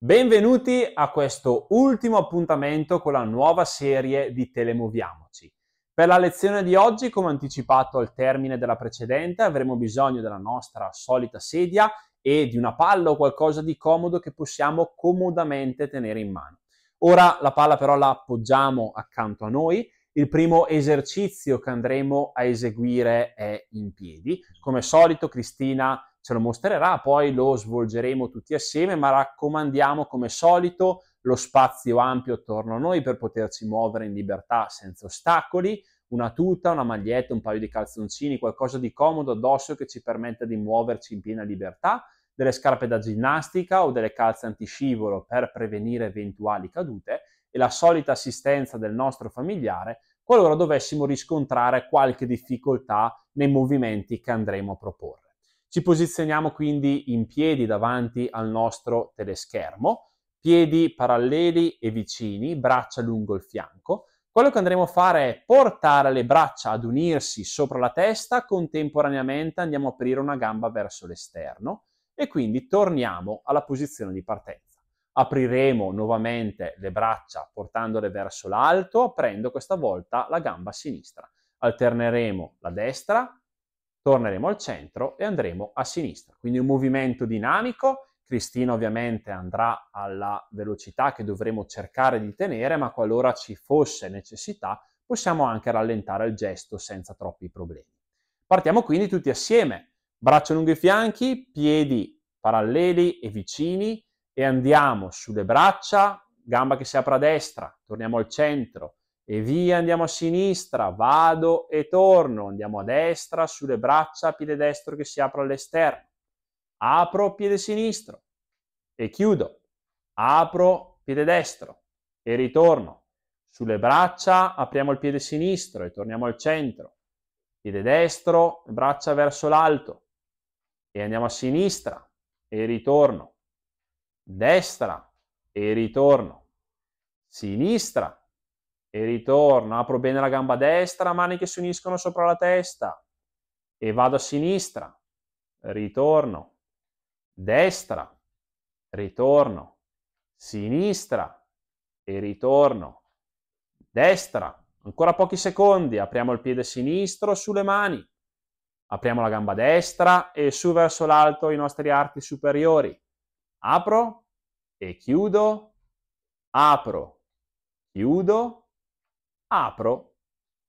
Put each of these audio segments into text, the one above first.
Benvenuti a questo ultimo appuntamento con la nuova serie di Telemoviamoci. Per la lezione di oggi, come anticipato al termine della precedente, avremo bisogno della nostra solita sedia e di una palla o qualcosa di comodo che possiamo comodamente tenere in mano. Ora la palla però la appoggiamo accanto a noi. Il primo esercizio che andremo a eseguire è in piedi. Come solito Cristina ce lo mostrerà, poi lo svolgeremo tutti assieme, ma raccomandiamo come solito lo spazio ampio attorno a noi per poterci muovere in libertà senza ostacoli, una tuta, una maglietta, un paio di calzoncini, qualcosa di comodo addosso che ci permetta di muoverci in piena libertà, delle scarpe da ginnastica o delle calze antiscivolo per prevenire eventuali cadute e la solita assistenza del nostro familiare qualora dovessimo riscontrare qualche difficoltà nei movimenti che andremo a proporre. Ci posizioniamo quindi in piedi davanti al nostro teleschermo, piedi paralleli e vicini, braccia lungo il fianco. Quello che andremo a fare è portare le braccia ad unirsi sopra la testa, contemporaneamente andiamo a aprire una gamba verso l'esterno e quindi torniamo alla posizione di partenza. Apriremo nuovamente le braccia portandole verso l'alto, aprendo questa volta la gamba sinistra. Alterneremo la destra, torneremo al centro e andremo a sinistra. Quindi un movimento dinamico, Cristina ovviamente andrà alla velocità che dovremo cercare di tenere, ma qualora ci fosse necessità possiamo anche rallentare il gesto senza troppi problemi. Partiamo quindi tutti assieme, braccia lungo i fianchi, piedi paralleli e vicini e andiamo sulle braccia, gamba che si apre a destra, torniamo al centro, e via andiamo a sinistra, vado e torno, andiamo a destra, sulle braccia, piede destro che si apre all'esterno, apro piede sinistro e chiudo, apro piede destro e ritorno, sulle braccia apriamo il piede sinistro e torniamo al centro, piede destro, braccia verso l'alto e andiamo a sinistra e ritorno, destra e ritorno, sinistra e ritorno, apro bene la gamba destra, mani che si uniscono sopra la testa e vado a sinistra, ritorno, destra, ritorno, sinistra e ritorno, destra, ancora pochi secondi, apriamo il piede sinistro sulle mani, apriamo la gamba destra e su verso l'alto i nostri arti superiori, apro e chiudo, apro, chiudo, apro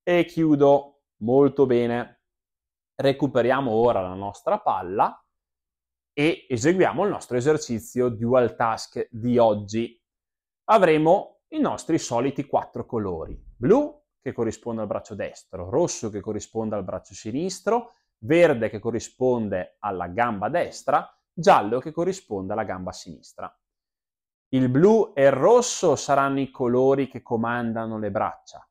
e chiudo molto bene. Recuperiamo ora la nostra palla e eseguiamo il nostro esercizio dual task di oggi. Avremo i nostri soliti quattro colori, blu che corrisponde al braccio destro, rosso che corrisponde al braccio sinistro, verde che corrisponde alla gamba destra, giallo che corrisponde alla gamba sinistra. Il blu e il rosso saranno i colori che comandano le braccia,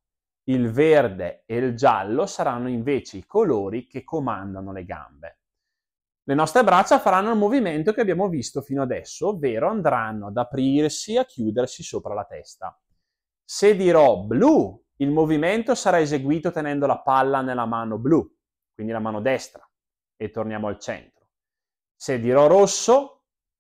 il verde e il giallo saranno invece i colori che comandano le gambe. Le nostre braccia faranno il movimento che abbiamo visto fino adesso, ovvero andranno ad aprirsi e a chiudersi sopra la testa. Se dirò blu, il movimento sarà eseguito tenendo la palla nella mano blu, quindi la mano destra, e torniamo al centro. Se dirò rosso,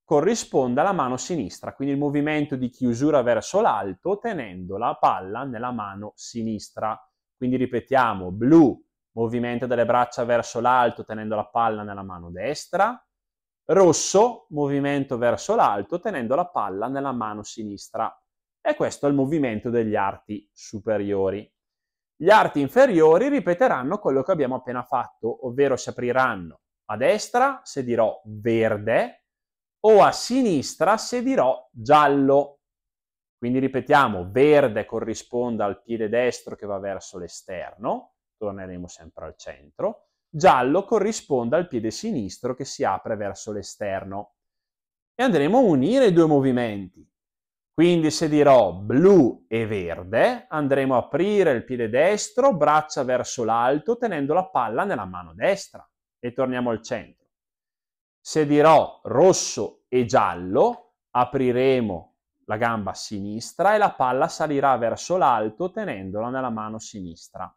corrisponda alla mano sinistra, quindi il movimento di chiusura verso l'alto tenendo la palla nella mano sinistra. Quindi ripetiamo, blu, movimento delle braccia verso l'alto tenendo la palla nella mano destra, rosso, movimento verso l'alto tenendo la palla nella mano sinistra. E questo è il movimento degli arti superiori. Gli arti inferiori ripeteranno quello che abbiamo appena fatto, ovvero si apriranno a destra se dirò verde, o a sinistra se dirò giallo. Quindi ripetiamo, verde corrisponde al piede destro che va verso l'esterno, torneremo sempre al centro, giallo corrisponde al piede sinistro che si apre verso l'esterno. E andremo a unire i due movimenti. Quindi se dirò blu e verde, andremo a aprire il piede destro, braccia verso l'alto, tenendo la palla nella mano destra. E torniamo al centro. Se dirò rosso e giallo, apriremo la gamba sinistra e la palla salirà verso l'alto tenendola nella mano sinistra.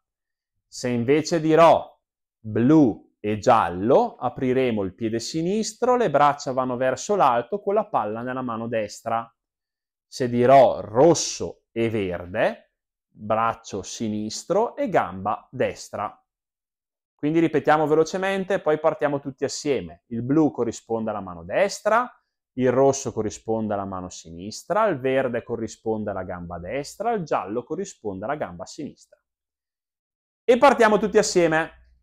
Se invece dirò blu e giallo, apriremo il piede sinistro, le braccia vanno verso l'alto con la palla nella mano destra. Se dirò rosso e verde, braccio sinistro e gamba destra. Quindi ripetiamo velocemente, e poi partiamo tutti assieme. Il blu corrisponde alla mano destra, il rosso corrisponde alla mano sinistra, il verde corrisponde alla gamba destra, il giallo corrisponde alla gamba sinistra. E partiamo tutti assieme.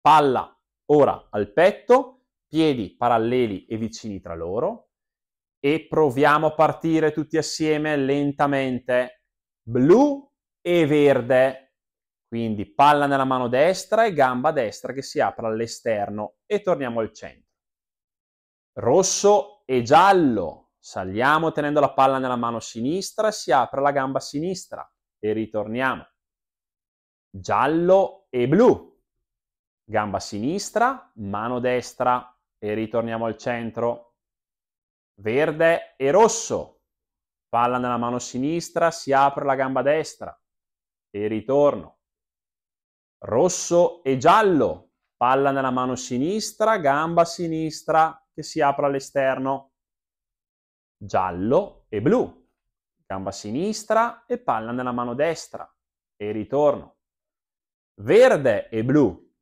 Palla ora al petto, piedi paralleli e vicini tra loro e proviamo a partire tutti assieme lentamente. Blu e verde quindi palla nella mano destra e gamba destra che si apre all'esterno e torniamo al centro. Rosso e giallo. Saliamo tenendo la palla nella mano sinistra, si apre la gamba sinistra e ritorniamo. Giallo e blu. Gamba sinistra, mano destra e ritorniamo al centro. Verde e rosso. Palla nella mano sinistra, si apre la gamba destra e ritorno rosso e giallo, palla nella mano sinistra, gamba sinistra che si apre all'esterno, giallo e blu, gamba sinistra e palla nella mano destra e ritorno, verde e blu,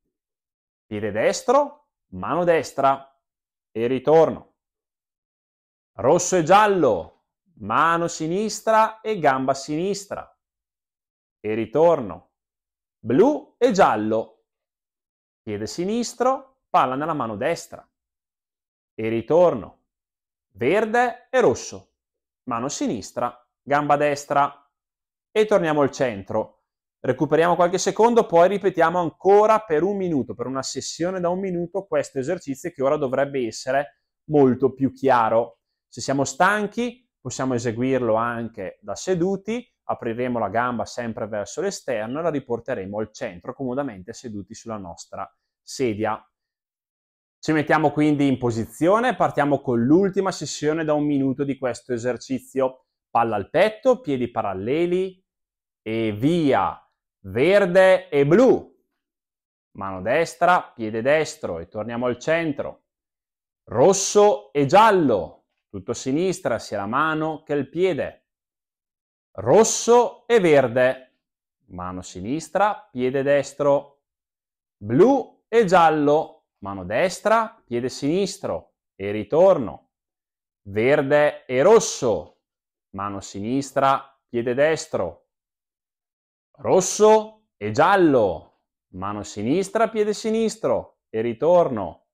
piede destro, mano destra e ritorno, rosso e giallo, mano sinistra e gamba sinistra e ritorno blu e giallo, piede sinistro, palla nella mano destra e ritorno, verde e rosso, mano sinistra, gamba destra e torniamo al centro. Recuperiamo qualche secondo, poi ripetiamo ancora per un minuto, per una sessione da un minuto, questo esercizio che ora dovrebbe essere molto più chiaro. Se siamo stanchi possiamo eseguirlo anche da seduti, apriremo la gamba sempre verso l'esterno e la riporteremo al centro, comodamente seduti sulla nostra sedia. Ci mettiamo quindi in posizione, partiamo con l'ultima sessione da un minuto di questo esercizio. Palla al petto, piedi paralleli e via, verde e blu. Mano destra, piede destro e torniamo al centro. Rosso e giallo, tutto a sinistra, sia la mano che il piede rosso e verde, mano sinistra, piede destro, blu e giallo, mano destra, piede sinistro e ritorno, verde e rosso, mano sinistra, piede destro, rosso e giallo, mano sinistra, piede sinistro e ritorno,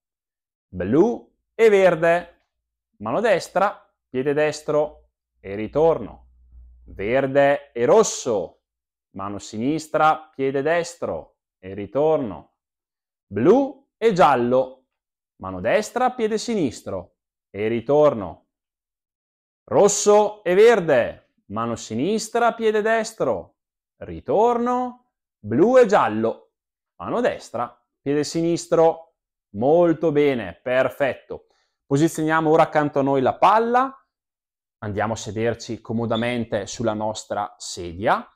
blu e verde, mano destra, piede destro e ritorno verde e rosso, mano sinistra, piede destro e ritorno, blu e giallo, mano destra, piede sinistro e ritorno, rosso e verde, mano sinistra, piede destro, ritorno, blu e giallo, mano destra, piede sinistro, molto bene, perfetto. Posizioniamo ora accanto a noi la palla, andiamo a sederci comodamente sulla nostra sedia,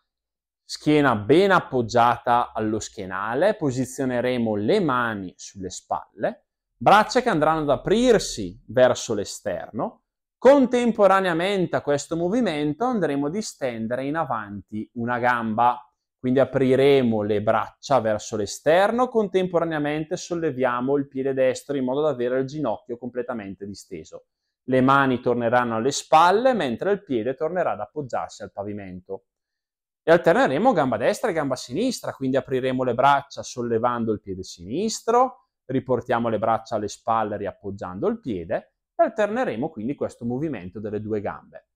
schiena ben appoggiata allo schienale, posizioneremo le mani sulle spalle, braccia che andranno ad aprirsi verso l'esterno. Contemporaneamente a questo movimento andremo a distendere in avanti una gamba, quindi apriremo le braccia verso l'esterno, contemporaneamente solleviamo il piede destro in modo da avere il ginocchio completamente disteso le mani torneranno alle spalle mentre il piede tornerà ad appoggiarsi al pavimento. E alterneremo gamba destra e gamba sinistra, quindi apriremo le braccia sollevando il piede sinistro, riportiamo le braccia alle spalle riappoggiando il piede e alterneremo quindi questo movimento delle due gambe.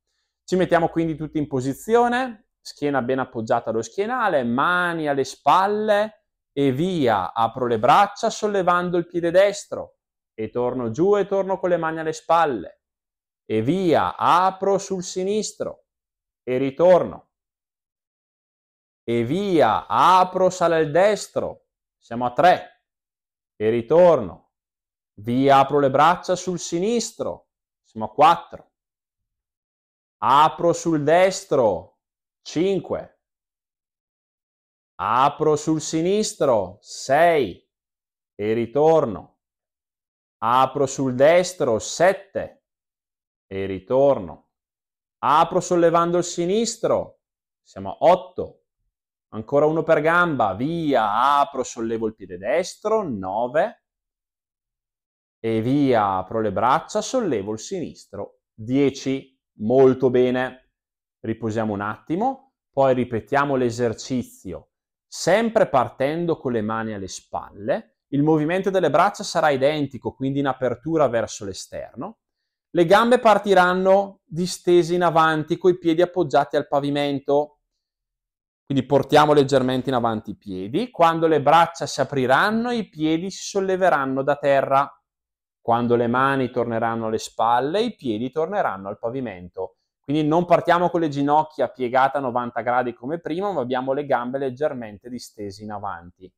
Ci mettiamo quindi tutti in posizione, schiena ben appoggiata allo schienale, mani alle spalle e via, apro le braccia sollevando il piede destro e torno giù e torno con le mani alle spalle e via, apro sul sinistro e ritorno. E via, apro, sale al destro, siamo a tre, e ritorno. Via, apro le braccia sul sinistro, siamo a quattro. Apro sul destro, cinque. Apro sul sinistro, sei, e ritorno. Apro sul destro, sette e ritorno. Apro sollevando il sinistro, siamo a 8. Ancora uno per gamba, via, apro, sollevo il piede destro, 9. E via, apro le braccia, sollevo il sinistro, 10. Molto bene. Riposiamo un attimo, poi ripetiamo l'esercizio, sempre partendo con le mani alle spalle. Il movimento delle braccia sarà identico, quindi in apertura verso l'esterno. Le gambe partiranno distese in avanti, con i piedi appoggiati al pavimento. Quindi portiamo leggermente in avanti i piedi. Quando le braccia si apriranno, i piedi si solleveranno da terra. Quando le mani torneranno alle spalle, i piedi torneranno al pavimento. Quindi non partiamo con le ginocchia piegate a 90 gradi come prima, ma abbiamo le gambe leggermente distese in avanti.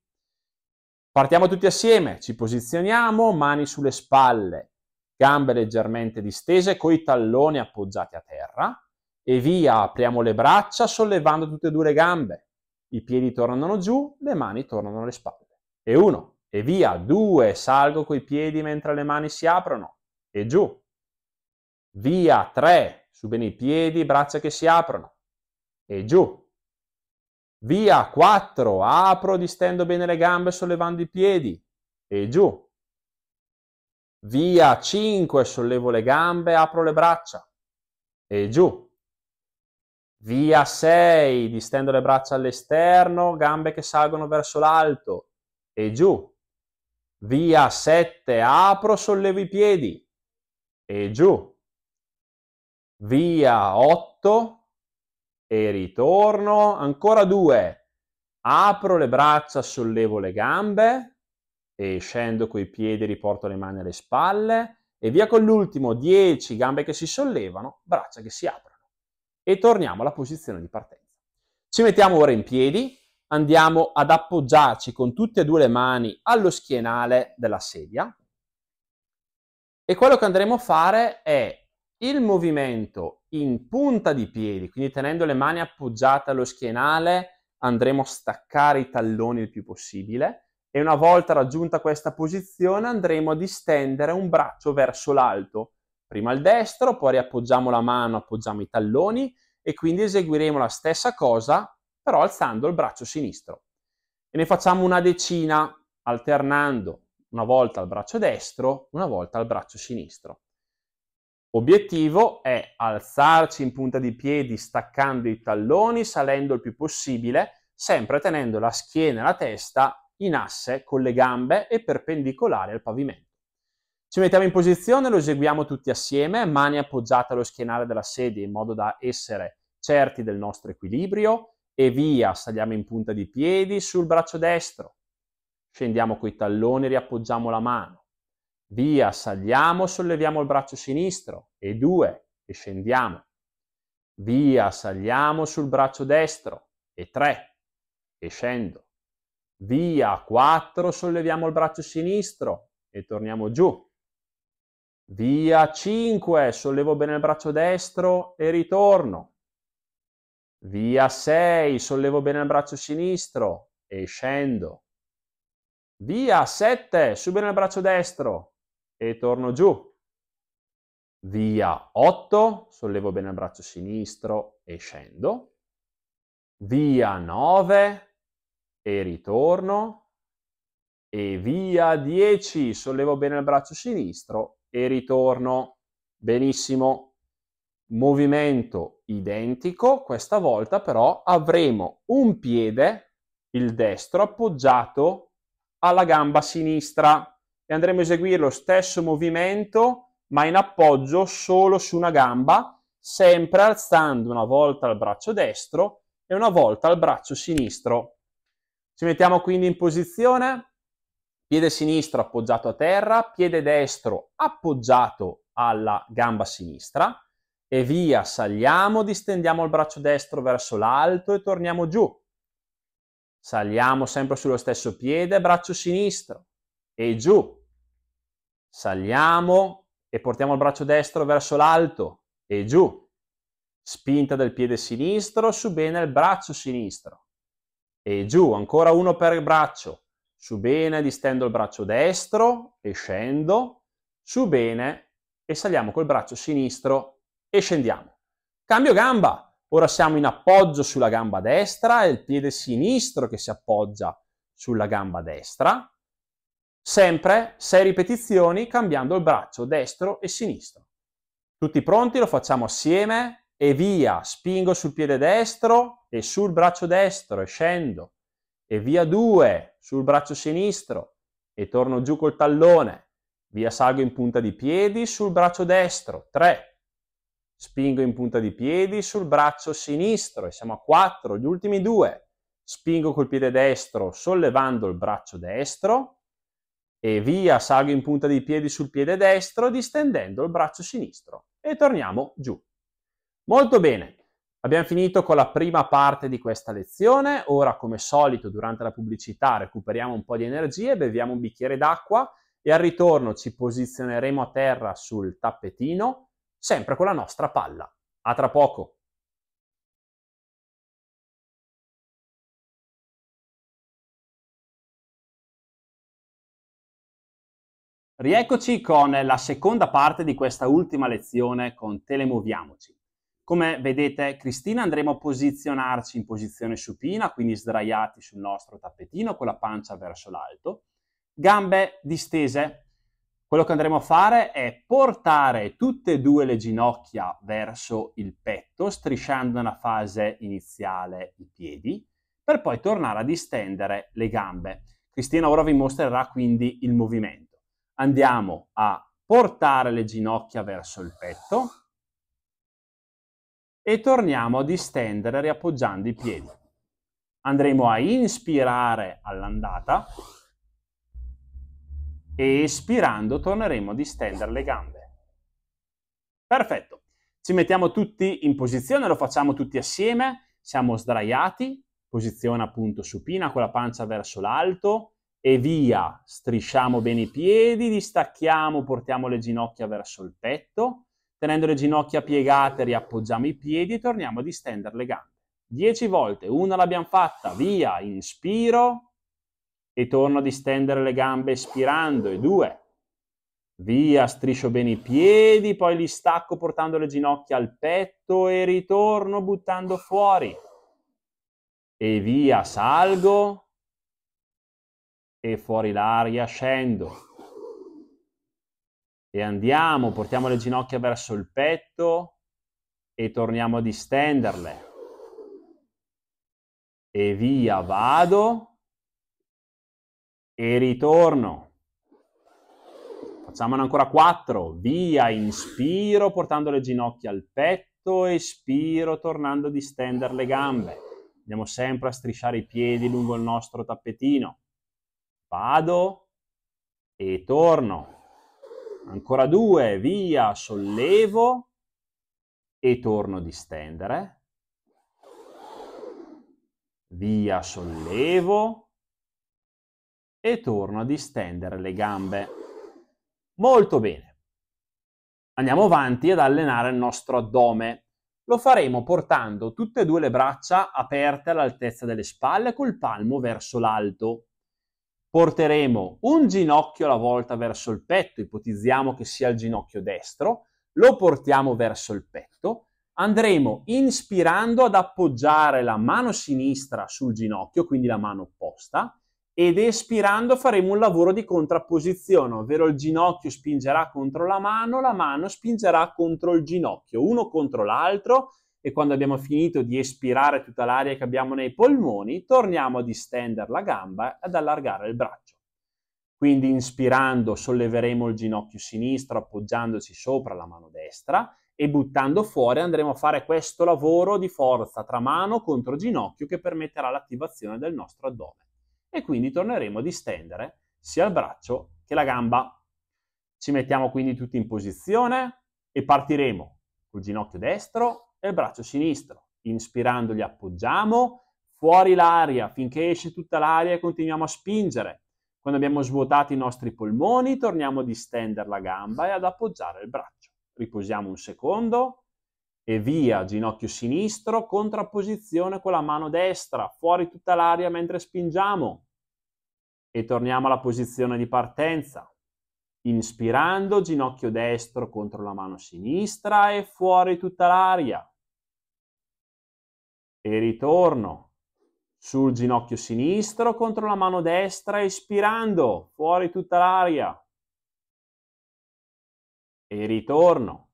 Partiamo tutti assieme, ci posizioniamo, mani sulle spalle, gambe leggermente distese, coi talloni appoggiati a terra e via, apriamo le braccia sollevando tutte e due le gambe. I piedi tornano giù, le mani tornano alle spalle. E uno, e via, due, salgo coi piedi mentre le mani si aprono e giù. Via, tre, su bene i piedi, braccia che si aprono e giù. Via, quattro, apro, distendo bene le gambe sollevando i piedi e giù. Via 5, sollevo le gambe, apro le braccia e giù. Via 6, distendo le braccia all'esterno, gambe che salgono verso l'alto e giù. Via 7, apro, sollevo i piedi e giù. Via 8 e ritorno, ancora 2. Apro le braccia, sollevo le gambe e scendo coi piedi, riporto le mani alle spalle e via con l'ultimo 10 gambe che si sollevano, braccia che si aprono e torniamo alla posizione di partenza. Ci mettiamo ora in piedi, andiamo ad appoggiarci con tutte e due le mani allo schienale della sedia e quello che andremo a fare è il movimento in punta di piedi, quindi tenendo le mani appoggiate allo schienale andremo a staccare i talloni il più possibile e una volta raggiunta questa posizione andremo a distendere un braccio verso l'alto, prima il destro, poi riappoggiamo la mano, appoggiamo i talloni e quindi eseguiremo la stessa cosa però alzando il braccio sinistro. E ne facciamo una decina alternando una volta al braccio destro, una volta al braccio sinistro. Obiettivo è alzarci in punta di piedi staccando i talloni, salendo il più possibile, sempre tenendo la schiena e la testa in asse con le gambe e perpendicolare al pavimento. Ci mettiamo in posizione, lo eseguiamo tutti assieme, mani appoggiate allo schienale della sedia in modo da essere certi del nostro equilibrio e via, saliamo in punta di piedi sul braccio destro, scendiamo coi talloni, riappoggiamo la mano, via, saliamo, solleviamo il braccio sinistro e due e scendiamo, via, saliamo sul braccio destro e tre e scendo Via, 4, solleviamo il braccio sinistro e torniamo giù. Via, 5, sollevo bene il braccio destro e ritorno. Via 6, sollevo bene il braccio sinistro e scendo. Via 7, su bene il braccio destro e torno giù. Via 8, sollevo bene il braccio sinistro e scendo. Via 9, e ritorno e via 10, sollevo bene il braccio sinistro e ritorno. Benissimo. Movimento identico, questa volta però avremo un piede, il destro, appoggiato alla gamba sinistra e andremo a eseguire lo stesso movimento ma in appoggio solo su una gamba, sempre alzando una volta il braccio destro e una volta il braccio sinistro ci mettiamo quindi in posizione, piede sinistro appoggiato a terra, piede destro appoggiato alla gamba sinistra e via, saliamo, distendiamo il braccio destro verso l'alto e torniamo giù. Saliamo sempre sullo stesso piede, braccio sinistro e giù. Saliamo e portiamo il braccio destro verso l'alto e giù. Spinta del piede sinistro su bene il braccio sinistro e giù, ancora uno per il braccio, su bene, distendo il braccio destro e scendo, su bene e saliamo col braccio sinistro e scendiamo. Cambio gamba, ora siamo in appoggio sulla gamba destra, è il piede sinistro che si appoggia sulla gamba destra, sempre 6 ripetizioni cambiando il braccio destro e sinistro. Tutti pronti? Lo facciamo assieme? e via, spingo sul piede destro e sul braccio destro e scendo e via 2 sul braccio sinistro e torno giù col tallone, via salgo in punta di piedi sul braccio destro, 3, spingo in punta di piedi sul braccio sinistro e siamo a 4, gli ultimi due, spingo col piede destro sollevando il braccio destro e via salgo in punta di piedi sul piede destro distendendo il braccio sinistro e torniamo giù. Molto bene, abbiamo finito con la prima parte di questa lezione, ora come solito durante la pubblicità recuperiamo un po' di energie, beviamo un bicchiere d'acqua e al ritorno ci posizioneremo a terra sul tappetino, sempre con la nostra palla. A tra poco! Rieccoci con la seconda parte di questa ultima lezione con Telemoviamoci. Come vedete Cristina andremo a posizionarci in posizione supina, quindi sdraiati sul nostro tappetino con la pancia verso l'alto, gambe distese. Quello che andremo a fare è portare tutte e due le ginocchia verso il petto, strisciando nella fase iniziale i piedi, per poi tornare a distendere le gambe. Cristina ora vi mostrerà quindi il movimento. Andiamo a portare le ginocchia verso il petto, e torniamo a distendere riappoggiando i piedi. Andremo a inspirare all'andata e espirando torneremo a distendere le gambe. Perfetto. Ci mettiamo tutti in posizione, lo facciamo tutti assieme, siamo sdraiati, posizione appunto supina con la pancia verso l'alto e via, strisciamo bene i piedi, distacchiamo, portiamo le ginocchia verso il petto Tenendo le ginocchia piegate riappoggiamo i piedi e torniamo a distendere le gambe. 10 volte, una l'abbiamo fatta, via, inspiro e torno a distendere le gambe espirando e due. Via, striscio bene i piedi, poi li stacco portando le ginocchia al petto e ritorno buttando fuori. E via, salgo e fuori l'aria, scendo e andiamo, portiamo le ginocchia verso il petto e torniamo a distenderle. E via, vado e ritorno. Facciamone ancora quattro. Via, inspiro portando le ginocchia al petto, espiro tornando a distendere le gambe. Andiamo sempre a strisciare i piedi lungo il nostro tappetino. Vado e torno ancora due, via, sollevo e torno a distendere, via, sollevo e torno a distendere le gambe. Molto bene. Andiamo avanti ad allenare il nostro addome. Lo faremo portando tutte e due le braccia aperte all'altezza delle spalle col palmo verso l'alto porteremo un ginocchio alla volta verso il petto, ipotizziamo che sia il ginocchio destro, lo portiamo verso il petto, andremo inspirando ad appoggiare la mano sinistra sul ginocchio, quindi la mano opposta, ed espirando faremo un lavoro di contrapposizione, ovvero il ginocchio spingerà contro la mano, la mano spingerà contro il ginocchio, uno contro l'altro, e quando abbiamo finito di espirare tutta l'aria che abbiamo nei polmoni, torniamo a distendere la gamba ad allargare il braccio. Quindi inspirando solleveremo il ginocchio sinistro appoggiandoci sopra la mano destra e buttando fuori andremo a fare questo lavoro di forza tra mano contro ginocchio che permetterà l'attivazione del nostro addome. E quindi torneremo a distendere sia il braccio che la gamba. Ci mettiamo quindi tutti in posizione e partiremo col ginocchio destro e il braccio sinistro. Inspirando li appoggiamo, fuori l'aria, finché esce tutta l'aria e continuiamo a spingere. Quando abbiamo svuotato i nostri polmoni, torniamo a distendere la gamba e ad appoggiare il braccio. Riposiamo un secondo e via, ginocchio sinistro, contrapposizione con la mano destra, fuori tutta l'aria mentre spingiamo. E torniamo alla posizione di partenza. Inspirando, ginocchio destro contro la mano sinistra e fuori tutta l'aria e ritorno sul ginocchio sinistro contro la mano destra, espirando fuori tutta l'aria e ritorno.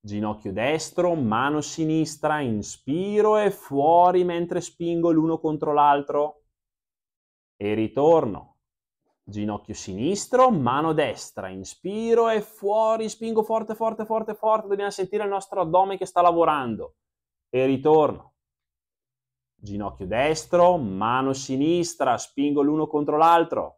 Ginocchio destro, mano sinistra, inspiro e fuori mentre spingo l'uno contro l'altro e ritorno. Ginocchio sinistro, mano destra, inspiro e fuori, spingo forte, forte, forte, forte, dobbiamo sentire il nostro addome che sta lavorando e ritorno ginocchio destro, mano sinistra, spingo l'uno contro l'altro.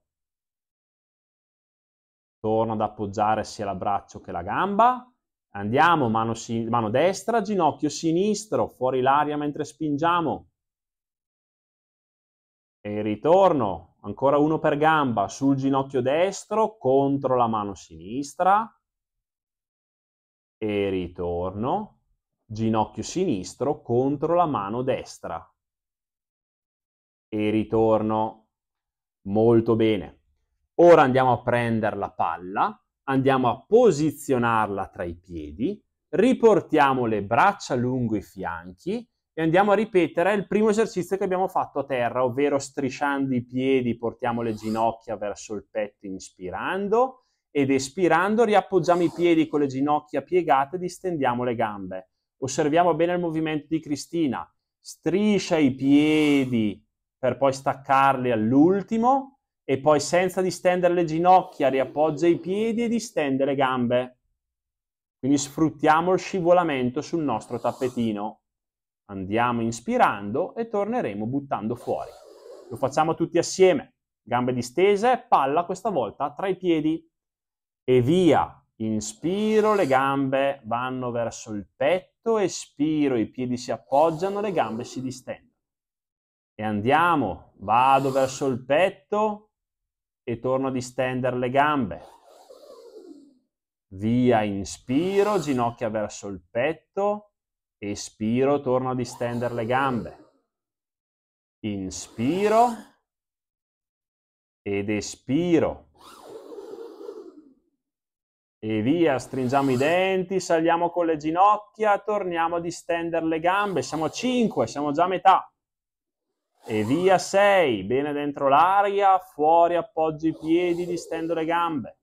Torno ad appoggiare sia l'abbraccio che la gamba. Andiamo, mano, si- mano destra, ginocchio sinistro, fuori l'aria mentre spingiamo. E ritorno, ancora uno per gamba, sul ginocchio destro, contro la mano sinistra. E ritorno, ginocchio sinistro contro la mano destra e ritorno molto bene. Ora andiamo a prendere la palla, andiamo a posizionarla tra i piedi, riportiamo le braccia lungo i fianchi e andiamo a ripetere il primo esercizio che abbiamo fatto a terra, ovvero strisciando i piedi, portiamo le ginocchia verso il petto inspirando ed espirando riappoggiamo i piedi con le ginocchia piegate e distendiamo le gambe. Osserviamo bene il movimento di Cristina, striscia i piedi, per poi staccarli all'ultimo e poi senza distendere le ginocchia riappoggia i piedi e distende le gambe. Quindi sfruttiamo il scivolamento sul nostro tappetino. Andiamo inspirando e torneremo buttando fuori. Lo facciamo tutti assieme. Gambe distese, palla questa volta tra i piedi. E via. Inspiro, le gambe vanno verso il petto, espiro, i piedi si appoggiano, le gambe si distendono e andiamo, vado verso il petto e torno a distendere le gambe. Via, inspiro, ginocchia verso il petto, espiro, torno a distendere le gambe. Inspiro ed espiro. E via, stringiamo i denti, saliamo con le ginocchia, torniamo a distendere le gambe. Siamo a 5, siamo già a metà. E via 6, bene dentro l'aria, fuori appoggio i piedi, distendo le gambe.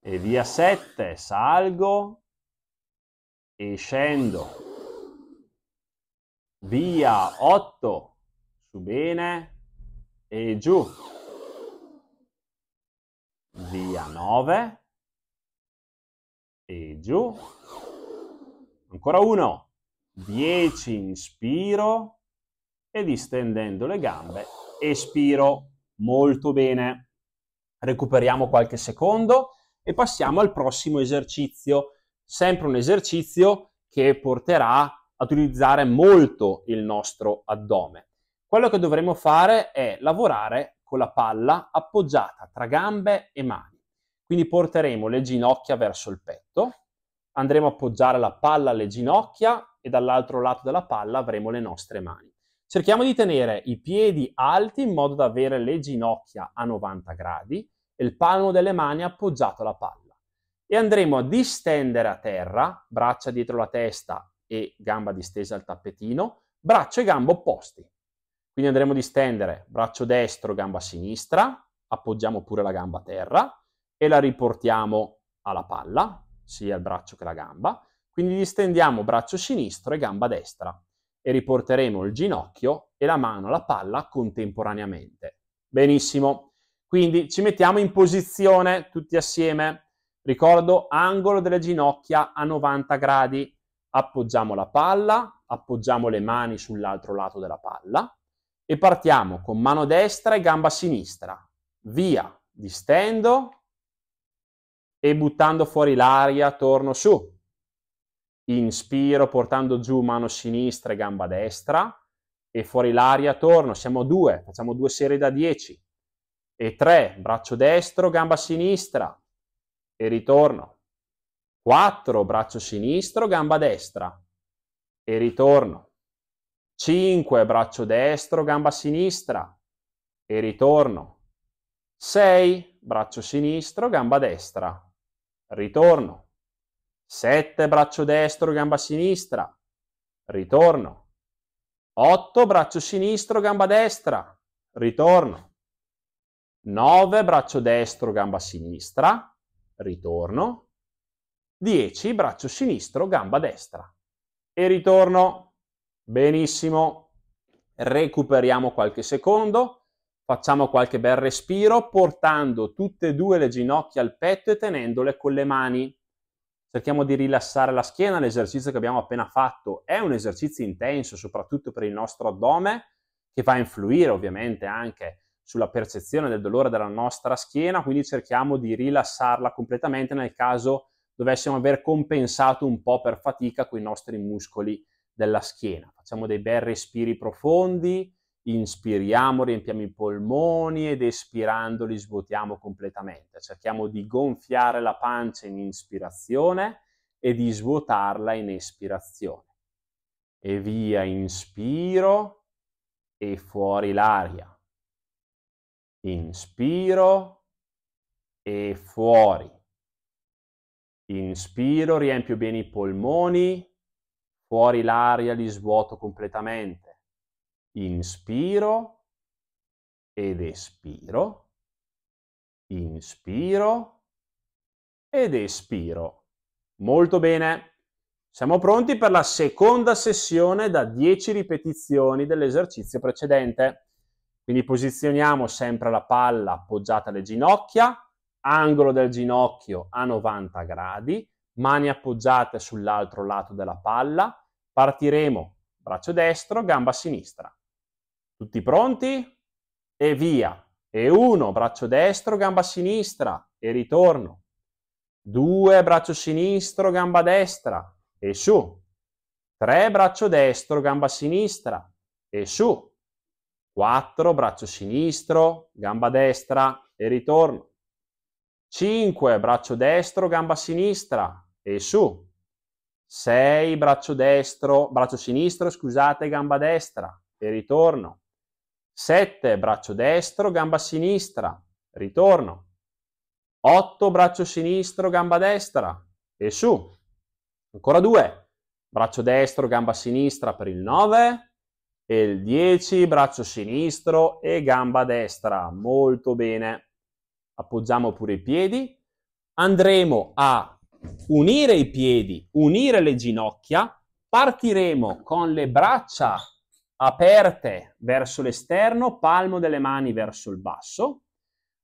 E via 7, salgo e scendo. Via 8, su bene e giù. Via 9 e giù. Ancora uno. 10, inspiro e distendendo le gambe, espiro. Molto bene. Recuperiamo qualche secondo e passiamo al prossimo esercizio. Sempre un esercizio che porterà ad utilizzare molto il nostro addome. Quello che dovremo fare è lavorare con la palla appoggiata tra gambe e mani. Quindi porteremo le ginocchia verso il petto, andremo a appoggiare la palla alle ginocchia e dall'altro lato della palla avremo le nostre mani. Cerchiamo di tenere i piedi alti in modo da avere le ginocchia a 90 gradi e il palmo delle mani appoggiato alla palla. E andremo a distendere a terra, braccia dietro la testa e gamba distesa al tappetino, braccio e gamba opposti. Quindi andremo a distendere braccio destro, gamba sinistra, appoggiamo pure la gamba a terra e la riportiamo alla palla, sia il braccio che la gamba. Quindi distendiamo braccio sinistro e gamba destra e riporteremo il ginocchio e la mano alla palla contemporaneamente. Benissimo. Quindi ci mettiamo in posizione tutti assieme. Ricordo, angolo delle ginocchia a 90 gradi. Appoggiamo la palla, appoggiamo le mani sull'altro lato della palla e partiamo con mano destra e gamba sinistra. Via, distendo e buttando fuori l'aria torno su inspiro portando giù mano sinistra e gamba destra e fuori l'aria torno, siamo due, facciamo due serie da 10 e 3, braccio destro, gamba sinistra e ritorno, 4, braccio sinistro, gamba destra e ritorno, 5, braccio destro, gamba sinistra e ritorno, 6, braccio sinistro, gamba destra, ritorno, 7 braccio destro, gamba sinistra, ritorno. 8 braccio sinistro, gamba destra, ritorno. 9 braccio destro, gamba sinistra, ritorno. 10 braccio sinistro, gamba destra e ritorno. Benissimo. Recuperiamo qualche secondo, facciamo qualche bel respiro portando tutte e due le ginocchia al petto e tenendole con le mani cerchiamo di rilassare la schiena, l'esercizio che abbiamo appena fatto è un esercizio intenso soprattutto per il nostro addome che va a influire ovviamente anche sulla percezione del dolore della nostra schiena, quindi cerchiamo di rilassarla completamente nel caso dovessimo aver compensato un po' per fatica con i nostri muscoli della schiena. Facciamo dei bei respiri profondi, inspiriamo, riempiamo i polmoni ed espirando li svuotiamo completamente. Cerchiamo di gonfiare la pancia in ispirazione e di svuotarla in espirazione. E via, inspiro e fuori l'aria. Inspiro e fuori. Inspiro, riempio bene i polmoni, fuori l'aria li svuoto completamente inspiro ed espiro, inspiro ed espiro. Molto bene. Siamo pronti per la seconda sessione da 10 ripetizioni dell'esercizio precedente. Quindi posizioniamo sempre la palla appoggiata alle ginocchia, angolo del ginocchio a 90 gradi, mani appoggiate sull'altro lato della palla. Partiremo braccio destro, gamba sinistra. Tutti pronti? E via. E uno, braccio destro, gamba sinistra e ritorno. Due, braccio sinistro, gamba destra e su. Tre, braccio destro, gamba sinistra e su. Quattro, braccio sinistro, gamba destra e ritorno. Cinque, braccio destro, gamba sinistra e su. Sei, braccio destro, braccio sinistro, scusate, gamba destra e ritorno. 7 braccio destro, gamba sinistra, ritorno. 8 braccio sinistro, gamba destra e su. Ancora 2. Braccio destro, gamba sinistra per il 9 e il 10, braccio sinistro e gamba destra. Molto bene. Appoggiamo pure i piedi. Andremo a unire i piedi, unire le ginocchia. Partiremo con le braccia aperte verso l'esterno, palmo delle mani verso il basso.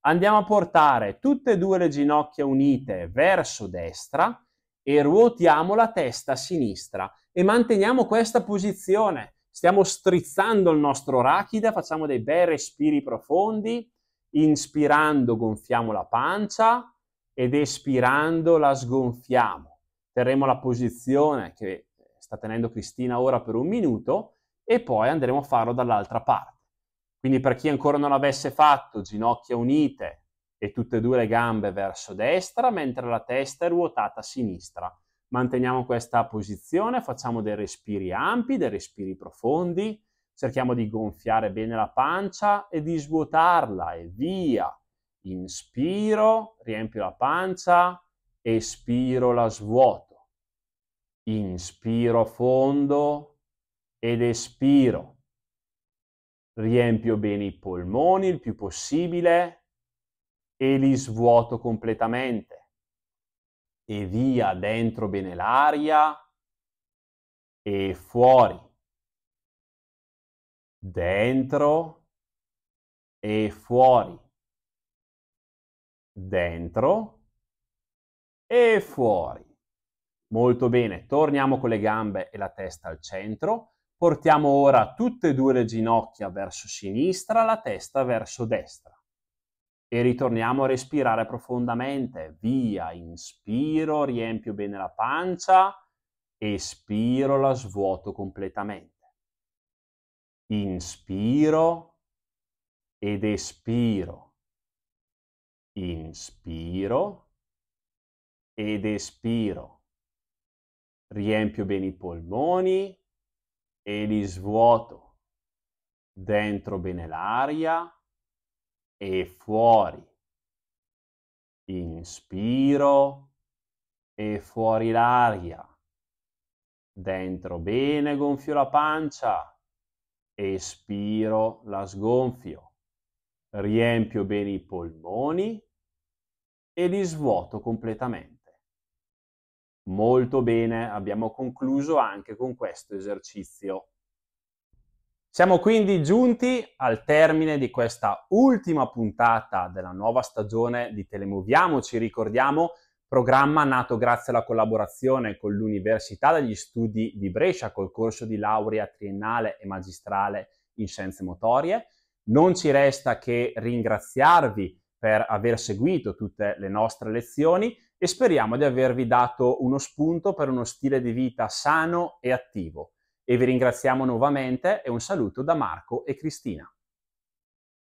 Andiamo a portare tutte e due le ginocchia unite verso destra e ruotiamo la testa a sinistra e manteniamo questa posizione. Stiamo strizzando il nostro rachida, facciamo dei bei respiri profondi, inspirando gonfiamo la pancia ed espirando la sgonfiamo. Terremo la posizione che sta tenendo Cristina ora per un minuto e poi andremo a farlo dall'altra parte. Quindi per chi ancora non l'avesse fatto, ginocchia unite e tutte e due le gambe verso destra, mentre la testa è ruotata a sinistra. Manteniamo questa posizione, facciamo dei respiri ampi, dei respiri profondi, cerchiamo di gonfiare bene la pancia e di svuotarla e via. Inspiro, riempio la pancia, espiro, la svuoto. Inspiro fondo, ed espiro. Riempio bene i polmoni il più possibile e li svuoto completamente. E via dentro bene l'aria e fuori. Dentro e fuori. Dentro e fuori. Molto bene, torniamo con le gambe e la testa al centro Portiamo ora tutte e due le ginocchia verso sinistra, la testa verso destra. E ritorniamo a respirare profondamente. Via, inspiro, riempio bene la pancia, espiro, la svuoto completamente. Inspiro ed espiro. Inspiro ed espiro. Riempio bene i polmoni e li svuoto dentro bene l'aria e fuori. Inspiro e fuori l'aria. Dentro bene gonfio la pancia, espiro la sgonfio. Riempio bene i polmoni e li svuoto completamente. Molto bene, abbiamo concluso anche con questo esercizio. Siamo quindi giunti al termine di questa ultima puntata della nuova stagione di Telemoviamoci, ricordiamo, programma nato grazie alla collaborazione con l'Università degli Studi di Brescia col corso di laurea triennale e magistrale in scienze motorie. Non ci resta che ringraziarvi per aver seguito tutte le nostre lezioni e speriamo di avervi dato uno spunto per uno stile di vita sano e attivo. E vi ringraziamo nuovamente e un saluto da Marco e Cristina.